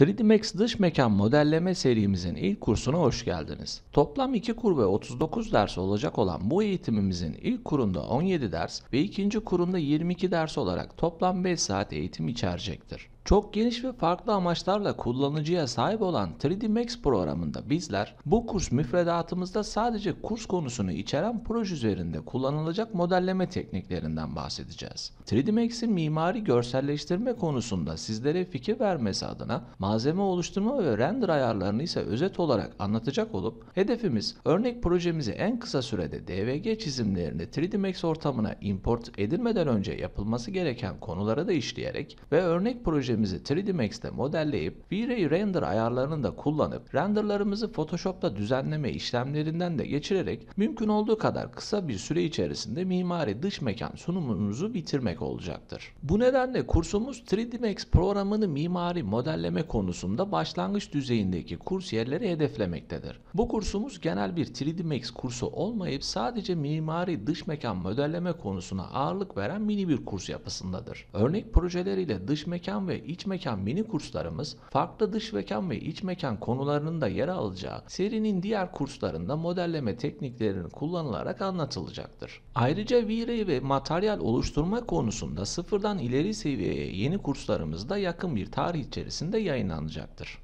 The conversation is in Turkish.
3D Max dış mekan modelleme serimizin ilk kursuna hoş geldiniz. Toplam 2 kur ve 39 ders olacak olan bu eğitimimizin ilk kurunda 17 ders ve ikinci kurunda 22 ders olarak toplam 5 saat eğitim içerecektir. Çok geniş ve farklı amaçlarla kullanıcıya sahip olan 3D Max programında bizler bu kurs müfredatımızda sadece kurs konusunu içeren proje üzerinde kullanılacak modelleme tekniklerinden bahsedeceğiz. 3D Max'in mimari görselleştirme konusunda sizlere fikir vermesi adına malzeme oluşturma ve render ayarlarını ise özet olarak anlatacak olup hedefimiz örnek projemizi en kısa sürede DVG çizimlerini 3D Max ortamına import edilmeden önce yapılması gereken konulara da işleyerek ve örnek proje projemizi 3D Max'te modelleyip V-Ray render ayarlarını da kullanıp renderlarımızı Photoshop'ta düzenleme işlemlerinden de geçirerek mümkün olduğu kadar kısa bir süre içerisinde mimari dış mekan sunumumuzu bitirmek olacaktır. Bu nedenle kursumuz 3D Max programını mimari modelleme konusunda başlangıç düzeyindeki kurs yerleri hedeflemektedir. Bu kursumuz genel bir 3D Max kursu olmayıp sadece mimari dış mekan modelleme konusuna ağırlık veren mini bir kurs yapısındadır. Örnek projeleriyle dış mekan ve ve iç mekan mini kurslarımız farklı dış mekan ve iç mekan konularının da yer alacağı serinin diğer kurslarında modelleme tekniklerinin kullanılarak anlatılacaktır. Ayrıca V-Ray ve materyal oluşturma konusunda sıfırdan ileri seviyeye yeni kurslarımız da yakın bir tarih içerisinde yayınlanacaktır.